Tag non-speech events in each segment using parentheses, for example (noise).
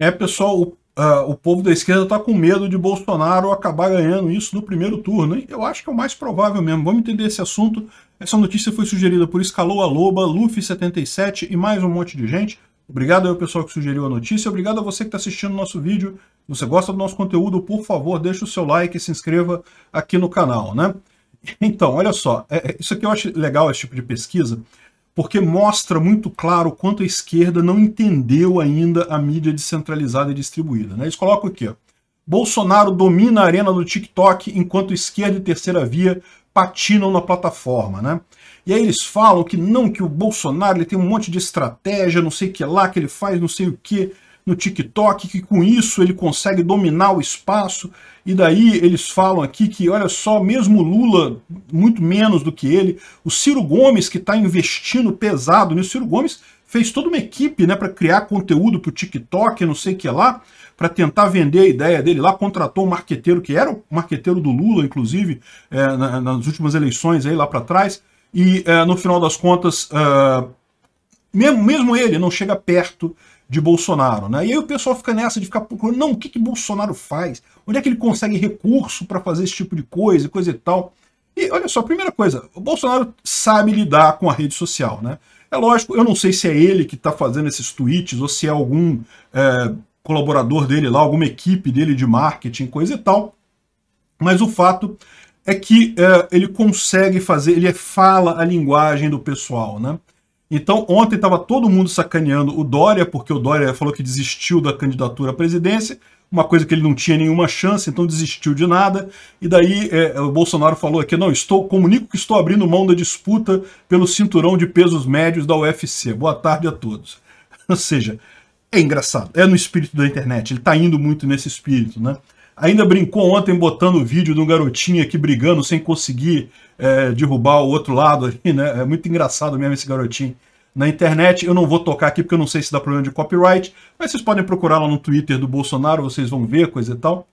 É, pessoal, o, uh, o povo da esquerda está com medo de Bolsonaro acabar ganhando isso no primeiro turno. Hein? Eu acho que é o mais provável mesmo. Vamos entender esse assunto. Essa notícia foi sugerida por Escalou a Loba, Luffy77 e mais um monte de gente. Obrigado ao pessoal que sugeriu a notícia. Obrigado a você que está assistindo o nosso vídeo. Se você gosta do nosso conteúdo, por favor, deixe o seu like e se inscreva aqui no canal. né? Então, olha só, é, é isso aqui eu acho legal, esse tipo de pesquisa, porque mostra muito claro quanto a esquerda não entendeu ainda a mídia descentralizada e distribuída. Né? Eles colocam aqui, ó, Bolsonaro domina a arena do TikTok enquanto esquerda e terceira via patinam na plataforma, né? E aí eles falam que não, que o Bolsonaro ele tem um monte de estratégia, não sei o que lá, que ele faz não sei o que no TikTok, que com isso ele consegue dominar o espaço. E daí eles falam aqui que, olha só, mesmo Lula, muito menos do que ele, o Ciro Gomes, que está investindo pesado nisso, Ciro Gomes fez toda uma equipe né, para criar conteúdo para o TikTok, não sei o que lá, para tentar vender a ideia dele lá, contratou um marqueteiro, que era o marqueteiro do Lula, inclusive, é, na, nas últimas eleições aí lá para trás, e é, no final das contas, é, mesmo, mesmo ele não chega perto de Bolsonaro, né? E aí o pessoal fica nessa de ficar procurando, não, o que que Bolsonaro faz? Onde é que ele consegue recurso para fazer esse tipo de coisa e coisa e tal? E olha só, primeira coisa, o Bolsonaro sabe lidar com a rede social, né? É lógico, eu não sei se é ele que está fazendo esses tweets ou se é algum é, colaborador dele lá, alguma equipe dele de marketing, coisa e tal, mas o fato é que é, ele consegue fazer, ele é fala a linguagem do pessoal, né? Então, ontem estava todo mundo sacaneando o Dória, porque o Dória falou que desistiu da candidatura à presidência, uma coisa que ele não tinha nenhuma chance, então desistiu de nada. E daí é, é o Bolsonaro falou aqui: não, estou, comunico que estou abrindo mão da disputa pelo cinturão de pesos médios da UFC. Boa tarde a todos. (laughs) Ou seja, é engraçado, é no espírito da internet, ele está indo muito nesse espírito, né? Ainda brincou ontem botando o vídeo de um garotinho aqui brigando sem conseguir é, derrubar o outro lado ali, né? É muito engraçado mesmo esse garotinho na internet. Eu não vou tocar aqui porque eu não sei se dá problema de copyright, mas vocês podem procurar lá no Twitter do Bolsonaro, vocês vão ver, coisa e tal.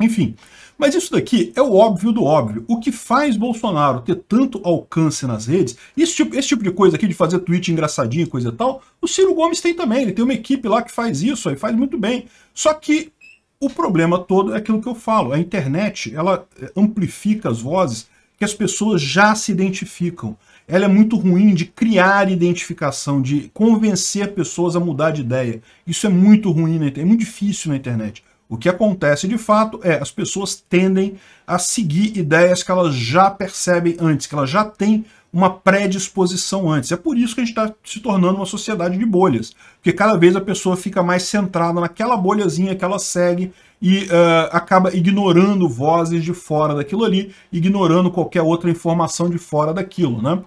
Enfim, mas isso daqui é o óbvio do óbvio. O que faz Bolsonaro ter tanto alcance nas redes, esse tipo, esse tipo de coisa aqui de fazer tweet engraçadinho, coisa e tal, o Ciro Gomes tem também, ele tem uma equipe lá que faz isso, aí faz muito bem. Só que o problema todo é aquilo que eu falo. A internet, ela eh, amplifica as vozes que as pessoas já se identificam. Ela é muito ruim de criar identificação, de convencer pessoas a mudar de ideia. Isso é muito ruim, na internet, é muito difícil na internet. O que acontece de fato é as pessoas tendem a seguir ideias que elas já percebem antes, que elas já têm uma predisposição antes. É por isso que a gente está se tornando uma sociedade de bolhas, porque cada vez a pessoa fica mais centrada naquela bolhazinha que ela segue e uh, acaba ignorando vozes de fora daquilo ali, ignorando qualquer outra informação de fora daquilo, né?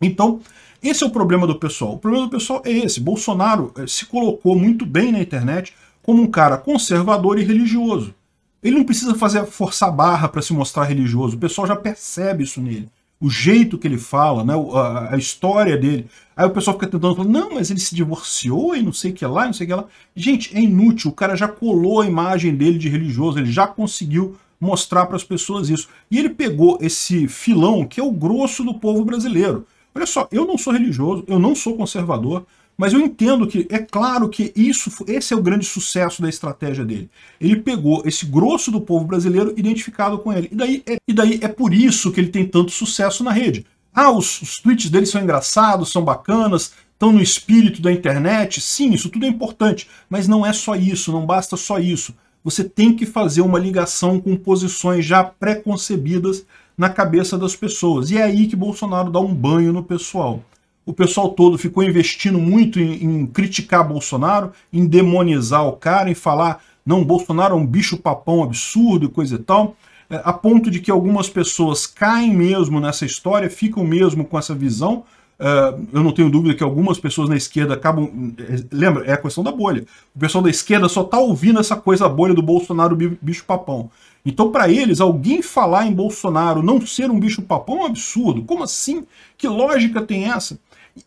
Então, esse é o problema do pessoal. O problema do pessoal é esse. Bolsonaro eh, se colocou muito bem na internet como um cara conservador e religioso. Ele não precisa fazer forçar barra para se mostrar religioso. O pessoal já percebe isso nele. O jeito que ele fala, né? a, a história dele. Aí o pessoal fica tentando falar, não, mas ele se divorciou e não sei o que lá, não sei o que lá. Gente, é inútil. O cara já colou a imagem dele de religioso, ele já conseguiu mostrar para as pessoas isso. E ele pegou esse filão que é o grosso do povo brasileiro. Olha só, eu não sou religioso, eu não sou conservador, mas eu entendo que, é claro que isso, esse é o grande sucesso da estratégia dele. Ele pegou esse grosso do povo brasileiro identificado com ele. E daí é, e daí é por isso que ele tem tanto sucesso na rede. Ah, os, os tweets dele são engraçados, são bacanas, estão no espírito da internet. Sim, isso tudo é importante, mas não é só isso, não basta só isso. Você tem que fazer uma ligação com posições já pré-concebidas na cabeça das pessoas. E é aí que Bolsonaro dá um banho no pessoal o pessoal todo ficou investindo muito em, em, criticar Bolsonaro, em demonizar o cara, em falar, não, Bolsonaro é um bicho papão absurdo e coisa e tal, é, a ponto de que algumas pessoas caem mesmo nessa história, ficam mesmo com essa visão, é, eu não tenho dúvida que algumas pessoas na esquerda acabam. É, lembra, é a questão da bolha. O pessoal da esquerda só tá ouvindo essa coisa, bolha do Bolsonaro bicho-papão. Então, para eles, alguém falar em Bolsonaro não ser um bicho-papão é um absurdo. Como assim? Que lógica tem essa?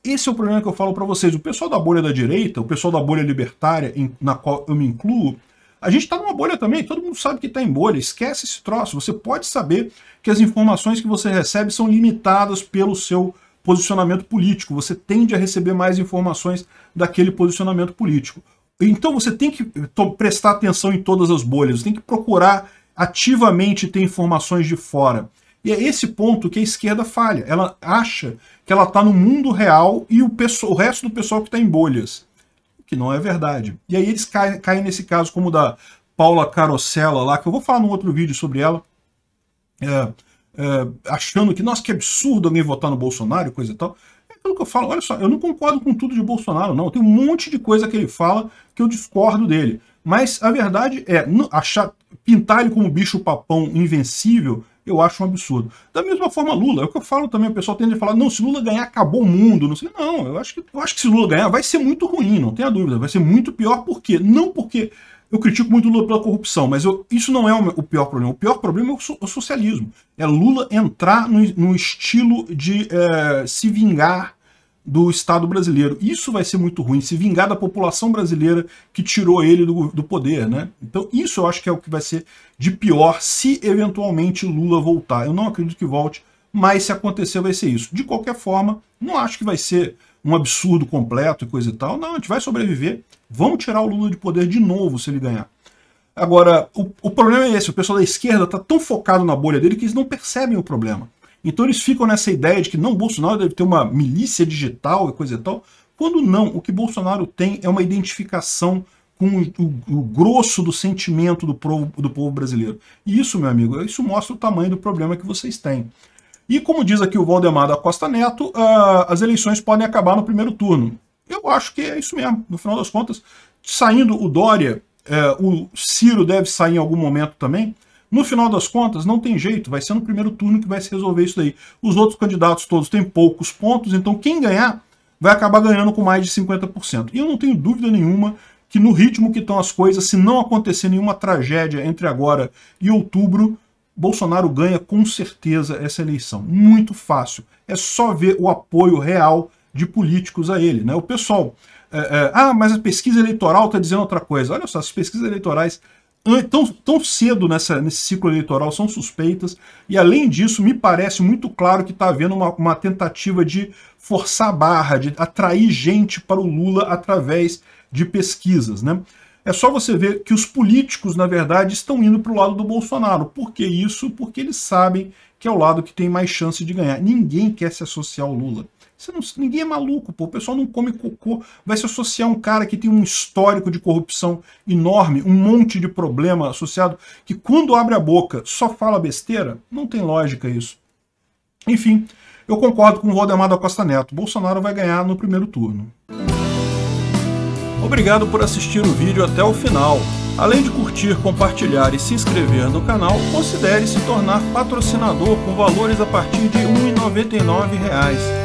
Esse é o problema que eu falo para vocês. O pessoal da bolha da direita, o pessoal da bolha libertária, na qual eu me incluo, a gente está numa bolha também, todo mundo sabe que está em bolha, esquece esse troço. Você pode saber que as informações que você recebe são limitadas pelo seu posicionamento político. Você tende a receber mais informações daquele posicionamento político. Então você tem que prestar atenção em todas as bolhas, você tem que procurar ativamente ter informações de fora. E é esse ponto que a esquerda falha. Ela acha que ela está no mundo real e o, pessoal, o resto do pessoal que está em bolhas. Que não é verdade. E aí eles caem, caem nesse caso como o da Paula Carosella lá, que eu vou falar num outro vídeo sobre ela, é, é, achando que, nossa, que absurdo alguém votar no Bolsonaro, coisa e tal. É aquilo que eu falo, olha só, eu não concordo com tudo de Bolsonaro, não. Tem um monte de coisa que ele fala que eu discordo dele. Mas a verdade é, achar, pintar ele como bicho papão invencível eu acho um absurdo. Da mesma forma, Lula, é o que eu falo também, o pessoal tende a falar, não, se Lula ganhar, acabou o mundo, não sei. Não, eu acho que, eu acho que se Lula ganhar vai ser muito ruim, não tenha dúvida, vai ser muito pior, por quê? Não porque eu critico muito Lula pela corrupção, mas eu, isso não é o, pior problema. O pior problema é o, o socialismo. É Lula entrar no, no estilo de é, se vingar do Estado brasileiro. Isso vai ser muito ruim, se vingar da população brasileira que tirou ele do, do poder, né? Então isso eu acho que é o que vai ser de pior se eventualmente Lula voltar. Eu não acredito que volte, mas se acontecer vai ser isso. De qualquer forma, não acho que vai ser um absurdo completo e coisa e tal. Não, a gente vai sobreviver, Vamos tirar o Lula de poder de novo se ele ganhar. Agora, o, o problema é esse, o pessoal da esquerda está tão focado na bolha dele que eles não percebem o problema. Então eles ficam nessa ideia de que não, Bolsonaro deve ter uma milícia digital e coisa e tal, quando não, o que Bolsonaro tem é uma identificação com o, o, o grosso do sentimento do povo, do povo brasileiro. E isso, meu amigo, isso mostra o tamanho do problema que vocês têm. E como diz aqui o Valdemar da Costa Neto, uh, as eleições podem acabar no primeiro turno. Eu acho que é isso mesmo. No final das contas, saindo o Dória, uh, o Ciro deve sair em algum momento também. No final das contas, não tem jeito, vai ser no primeiro turno que vai se resolver isso daí. Os outros candidatos todos têm poucos pontos, então quem ganhar vai acabar ganhando com mais de 50%. E eu não tenho dúvida nenhuma que no ritmo que estão as coisas, se não acontecer nenhuma tragédia entre agora e outubro, Bolsonaro ganha com certeza essa eleição. Muito fácil. É só ver o apoio real de políticos a ele. Né? O pessoal, é, é, ah, mas a pesquisa eleitoral está dizendo outra coisa. Olha só, as pesquisas eleitorais tão, tão cedo nessa, nesse ciclo eleitoral são suspeitas, e além disso, me parece muito claro que está havendo uma, uma tentativa de forçar a barra, de atrair gente para o Lula através de pesquisas. Né? É só você ver que os políticos, na verdade, estão indo para o lado do Bolsonaro. Por que isso? Porque eles sabem que é o lado que tem mais chance de ganhar. Ninguém quer se associar ao Lula. Não, ninguém é maluco, pô. O pessoal não come cocô. Vai se associar um cara que tem um histórico de corrupção enorme, um monte de problema associado, que quando abre a boca só fala besteira? Não tem lógica isso. Enfim, eu concordo com o Valdemar da Costa Neto. Bolsonaro vai ganhar no primeiro turno. Obrigado por assistir o vídeo até o final. Além de curtir, compartilhar e se inscrever no canal, considere se tornar patrocinador com valores a partir de R$ 1,99